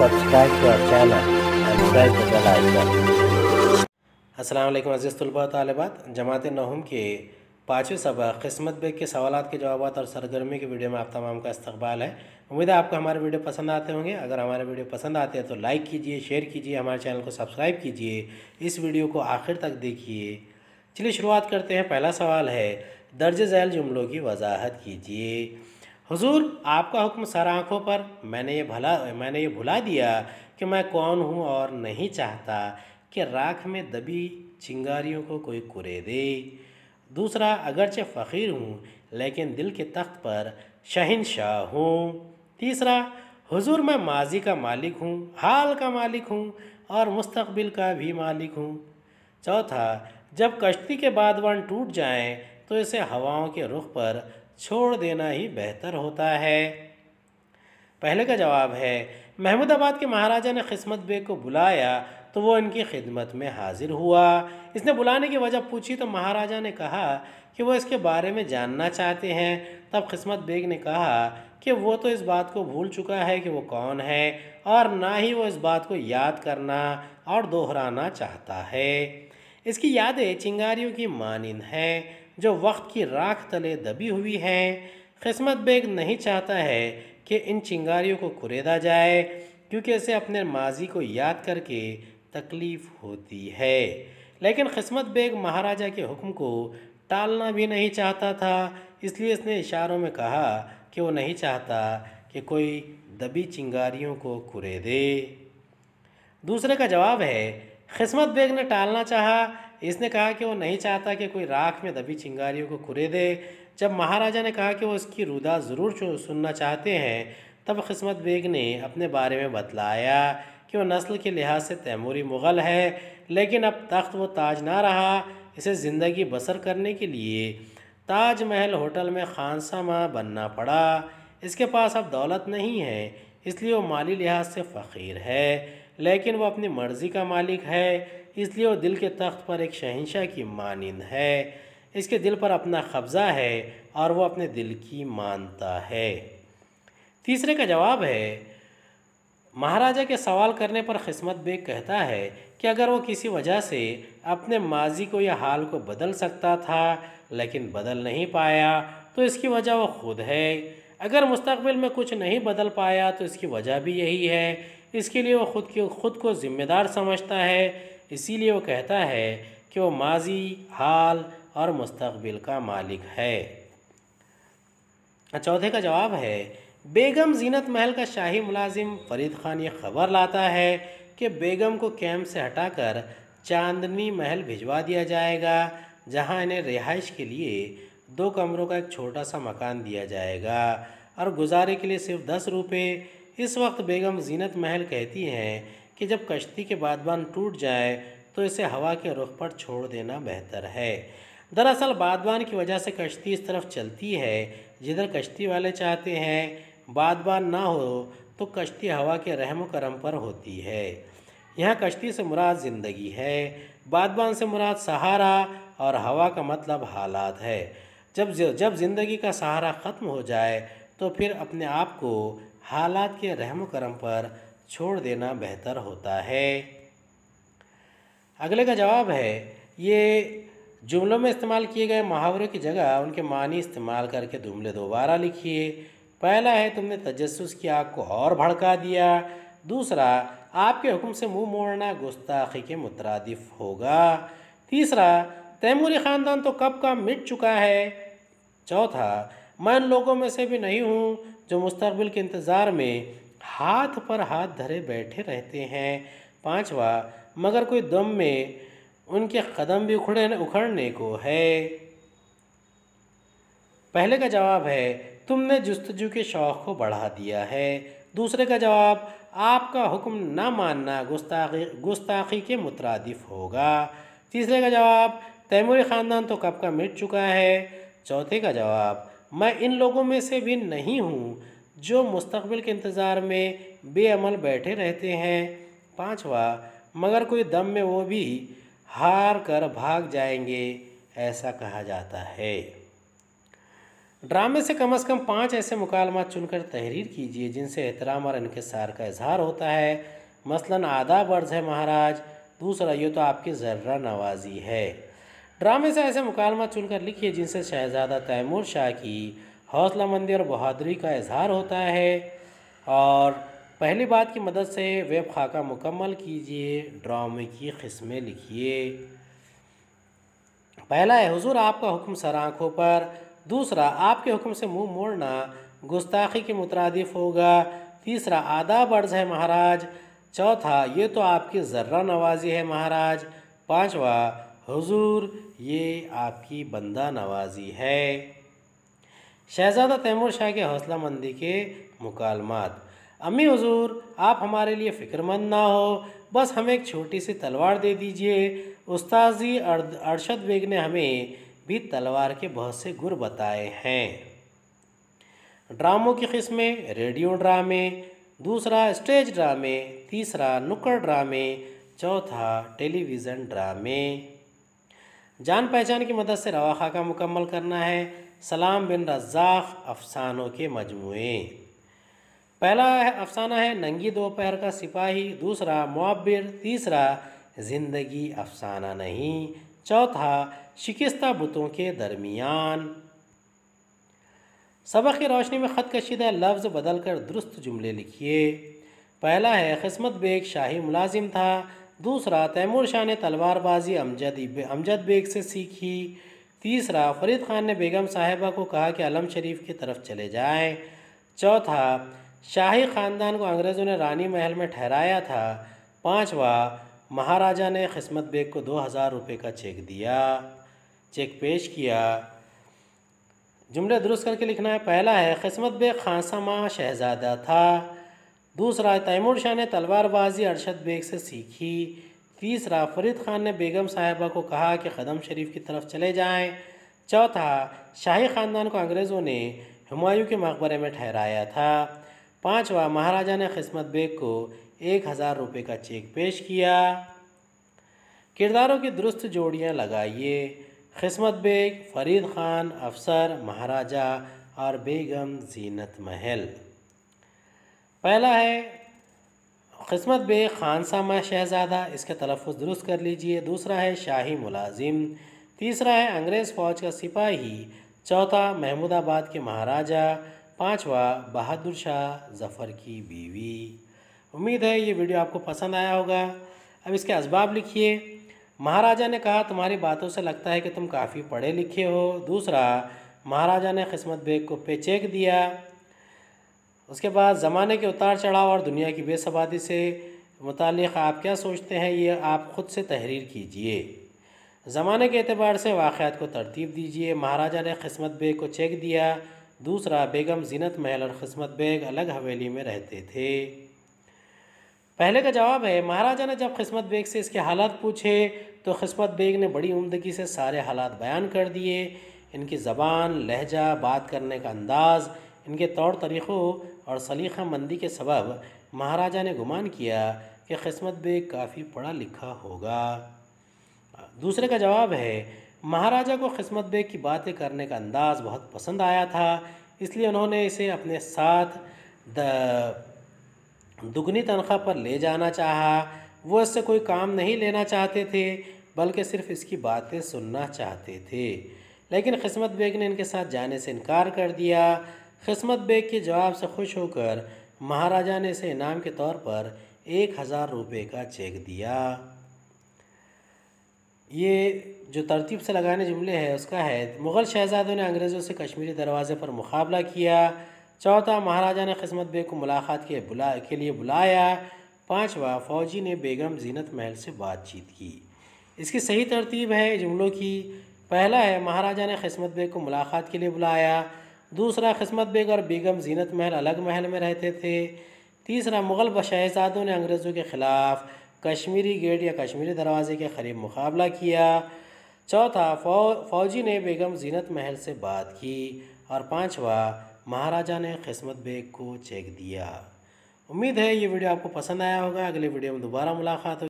subscribe to our channel and press the bell icon. Aslam अज़ीज़ तलबा तलबात जमात नहम के पाँचवें सबक किस्मत बेग के सवाल के जवाब और सरगर्मी के वीडियो में आप तमाम का इस्तबाल है उम्मीद है आपको हमारे वीडियो पसंद आते होंगे अगर हमारे वीडियो पसंद आते हैं तो लाइक कीजिए शेयर कीजिए हमारे चैनल को सब्सक्राइब कीजिए इस वीडियो को आखिर तक देखिए चलिए शुरुआत करते हैं पहला सवाल है दर्ज झैल जुमलों की वजाहत कीजिए हुजूर आपका हुक्म सर आँखों पर मैंने ये भला मैंने ये भुला दिया कि मैं कौन हूँ और नहीं चाहता कि राख में दबी चिंगारियों को कोई कुरे दे दूसरा अगरचे फ़कीर हूँ लेकिन दिल के तख्त पर शहनशाह हूँ तीसरा हुजूर मैं माजी का मालिक हूँ हाल का मालिक हूँ और मुस्तकबिल का भी मालिक हूँ चौथा जब कश्ती के बादवान टूट जाएँ तो इसे हवाओं के रुख पर छोड़ देना ही बेहतर होता है पहले का जवाब है महमूदाबाद के महाराजा ने खिस्मत बेग को बुलाया तो वो इनकी खिदमत में हाजिर हुआ इसने बुलाने की वजह पूछी तो महाराजा ने कहा कि वो इसके बारे में जानना चाहते हैं तब खिस्मत बेग ने कहा कि वो तो इस बात को भूल चुका है कि वो कौन है और ना ही वो इस बात को याद करना और दोहराना चाहता है इसकी यादें चिंगारियों की मानंद हैं जो वक्त की राख तले दबी हुई हैं किस्मत बेग नहीं चाहता है कि इन चिंगारियों को कुरेदा जाए क्योंकि इसे अपने माजी को याद करके तकलीफ़ होती है लेकिन किस्मत बेग महाराजा के हुक्म को टालना भी नहीं चाहता था इसलिए इसने इशारों में कहा कि वो नहीं चाहता कि कोई दबी चिंगारियों को कुरे दे दूसरे का जवाब है किस्मत बेग ने टालना चाहा इसने कहा कि वो नहीं चाहता कि कोई राख में दबी चिंगारियों को खुरे दे जब महाराजा ने कहा कि वो इसकी रुदा ज़रूर सुनना चाहते हैं तब खस्मत बेग ने अपने बारे में बतलाया कि वो नस्ल के लिहाज से तैमूरी मुग़ल है लेकिन अब तख्त व ताज ना रहा इसे ज़िंदगी बसर करने के लिए ताजमहल होटल में खानसामा बनना पड़ा इसके पास अब दौलत नहीं है इसलिए वो माली लिहाज से फ़कीर है लेकिन वो अपनी मर्ज़ी का मालिक है इसलिए वो दिल के तख्त पर एक शहनशाह की मानंद है इसके दिल पर अपना कब्ज़ा है और वो अपने दिल की मानता है तीसरे का जवाब है महाराजा के सवाल करने पर खस्मत बेग कहता है कि अगर वो किसी वजह से अपने माजी को या हाल को बदल सकता था लेकिन बदल नहीं पाया तो इसकी वजह वो खुद है अगर मुस्तबिल में कुछ नहीं बदल पाया तो इसकी वजह भी यही है इसके लिए वो खुद की खुद को ज़िम्मेदार समझता है इसीलिए वो कहता है कि वो माजी हाल और मुस्तबिल का मालिक है अच्छा, चौथे का जवाब है बेगम जीनत महल का शाही मुलाजिम फरीद खान ये खबर लाता है कि बेगम को कैंप से हटाकर चांदनी महल भिजवा दिया जाएगा जहां इन्हें रिहाइश के लिए दो कमरों का एक छोटा सा मकान दिया जाएगा और गुजारे के लिए सिर्फ दस रुपये इस वक्त बेगम जीनत महल कहती हैं कि जब कश्ती के बादबान टूट जाए तो इसे हवा के रुख पर छोड़ देना बेहतर है दरअसल बादबान की वजह से कश्ती इस तरफ चलती है जिधर कश्ती वाले चाहते हैं बादबान ना हो तो कश्ती हवा के रहम करम पर होती है यहाँ कश्ती से मुराद ज़िंदगी है बादबान से मुराद सहारा और हवा का मतलब हालात है जब जब ज़िंदगी का सहारा ख़त्म हो जाए तो फिर अपने आप को हालात के रहम करम पर छोड़ देना बेहतर होता है अगले का जवाब है ये जुमलों में इस्तेमाल किए गए मुहावरे की जगह उनके मानी इस्तेमाल करके जुमले दोबारा लिखिए पहला है तुमने तजस्स की आग को और भड़का दिया दूसरा आपके हुक्म से मुंह मोड़ना गुस्ताखी के मुतरदफ होगा तीसरा तैमूरी ख़ानदान तो कब का मिट चुका है चौथा मैं उन लोगों में से भी नहीं हूँ जो मुस्तबिल के इंतज़ार में हाथ पर हाथ धरे बैठे रहते हैं पांचवा मगर कोई दम में उनके कदम भी उखड़े उखड़ने को है पहले का जवाब है तुमने जस्तजू के शौक़ को बढ़ा दिया है दूसरे का जवाब आपका हुक्म ना मानना गुस्ताखी गुस्ताखी के मुतरदफ होगा तीसरे का जवाब तैमूरी ख़ानदान तो कब का मिट चुका है चौथे का जवाब मैं इन लोगों में से भी नहीं हूँ जो मुस्तबिल के इंतज़ार में बेअमल बैठे रहते हैं पाँचवा मगर कोई दम में वो भी हार कर भाग जाएंगे ऐसा कहा जाता है ड्रामे से कम अज़ कम पाँच ऐसे मुकालमा चुनकर तहरीर कीजिए जिनसे एहतराम और इनकसार का इजहार होता है मसलन आधा बर्ज है महाराज दूसरा ये तो आपकी जर्रा नवाजी है ड्रामे से ऐसे मुकालमा चुनकर लिखिए जिनसे शहजादा तैमूर शाह की हौसला मंदी और बहादुरी का इजहार होता है और पहली बात की मदद से वेब खाका मुकम्मल कीजिए ड्रामे की किस्में लिखिए पहला है हुजूर आपका हुक्म सर आँखों पर दूसरा आपके हुक्म से मुंह मोड़ना गुस्ताखी के मुतरदफ होगा तीसरा आदाब अर्ज है महाराज चौथा ये तो आपकी जर्रा नवाजी है महाराज पांचवा हुजूर ये आपकी बंदा नवाजी है शहज़ादा तैमूर शाह के हौसला मंदी के मुकालमात अम्मी हजूर आप हमारे लिए फ़िक्रमंद ना हो बस हमें एक छोटी सी तलवार दे दीजिए उस्ताजी अरशद बेग ने हमें भी तलवार के बहुत से गुर बताए हैं ड्रामों की किस्में रेडियो ड्रामे दूसरा स्टेज ड्रामे तीसरा नुक्कड़ ड्रामे चौथा टेलीविज़न ड्रामे जान पहचान की मदद से रवा का मुकम्मल करना है सलाम बिन रज़ाक़ अफसानों के मजमू पहला अफसाना है नंगी दोपहर का सिपाही दूसरा मुआबिर तीसरा ज़िंदगी अफसाना नहीं चौथा शिकस्ता बुतों के दरमियान सबक की रोशनी में ख़त कशीदा लफ्ज़ बदल कर दुरुस्त जुमले लिखिए पहला है ख़स्मत बेग शाही मुलाजिम था दूसरा तैमूर शाह ने तलवारबाजी अमजद अमजद बेग से सीखी तीसरा फरीद खान ने बेगम साहिबा को कहा कि आलम शरीफ की तरफ चले जाएं। चौथा शाही ख़ानदान को अंग्रेज़ों ने रानी महल में ठहराया था पाँचवा महाराजा ने खिस्मत बेग को दो हज़ार रुपये का चेक दिया चेक पेश किया जुमले दुरुस्त करके लिखना है पहला है खिस्मत बेग खांसामा शहजादा था दूसरा तैमूर शाह ने तलवारबाजी अरशद बेग से सीखी तीसरा फरीद खान ने बेगम साहिबा को कहा कि कदम शरीफ की तरफ चले जाएं। चौथा शाही ख़ानदान को अंग्रेज़ों ने हमायूं के मकबरे में ठहराया था पांचवा महाराजा ने खिस्मत बेग को एक हज़ार रुपये का चेक पेश किया किरदारों की दुरुस्त जोड़ियाँ लगाइए खिस्मत बेग फरीद खान अफसर महाराजा और बेगम जीनत महल पहला है किस्मत बे सामा शहज़ादा इसका तलफ़ दुरुस्त कर लीजिए दूसरा है शाही मुलाजिम तीसरा है अंग्रेज़ फ़ौज का सिपाही चौथा महमूदाबाद के महाराजा पांचवा बहादुर शाह ज़फ़र की बीवी उम्मीद है ये वीडियो आपको पसंद आया होगा अब इसके इसबाब लिखिए महाराजा ने कहा तुम्हारी बातों से लगता है कि तुम काफ़ी पढ़े लिखे हो दूसरा महाराजा ने किस्मत बेग को पेचेक दिया उसके बाद ज़माने के उतार चढ़ाव और दुनिया की बेसबादी से मुतल आप क्या सोचते हैं ये आप ख़ुद से तहरीर कीजिए ज़माने के अतबार से वाक़ात को तरतीब दीजिए महाराजा ने खस्मत बेग को चेक दिया दूसरा बेगम जीनत महल और ख़स्मत बेग अलग हवेली में रहते थे पहले का जवाब है महाराजा ने जब खस्मत बेग से इसके हालात पूछे तो खस्मत बेग ने बड़ी उमदगी से सारे हालात बयान कर दिए इनकी ज़बान लहजा बात करने का अंदाज़ इनके तौर तरीक़ों और सलीखा मंदी के सबब महाराजा ने गुमान किया कि किस्मत बेग काफ़ी पढ़ा लिखा होगा दूसरे का जवाब है महाराजा को किस्मत बेग की बातें करने का अंदाज़ बहुत पसंद आया था इसलिए उन्होंने इसे अपने साथ दुगनी तनख्वाह पर ले जाना चाहा वो इससे कोई काम नहीं लेना चाहते थे बल्कि सिर्फ इसकी बातें सुनना चाहते थे लेकिन किस्मत बेग ने इनके साथ जाने से इनकार कर दिया खसमत बेग के जवाब से खुश होकर महाराजा ने इसे इनाम के तौर पर एक हज़ार रुपये का चेक दिया ये जो तरतीब से लगाने जुमले है उसका है मुग़ल शहजादों ने अंग्रेज़ों से कश्मीरी दरवाज़े पर मुकाबला किया चौथा महाराजा ने खिस्मत बेग को मुलाकात के बुला के लिए बुलाया पांचवा फौजी ने बेगम जीनत महल से बातचीत की इसकी सही तरतीब है जुमलों की पहला है महाराजा ने खिस्मत बेग को मुलाकात के लिए बुलाया दूसरा खिसमत बेग और बेगम जीनत महल अलग महल में रहते थे तीसरा मुग़ल शहजादों ने अंग्रेज़ों के ख़िलाफ़ कश्मीरी गेट या कश्मीरी दरवाज़े के करीब मुकाबला किया चौथा फौ फौजी ने बेगम जीनत महल से बात की और पांचवा महाराजा ने खिसमत बेग को चेक दिया उम्मीद है ये वीडियो आपको पसंद आया होगा अगले वीडियो में दोबारा मुलाकात होगी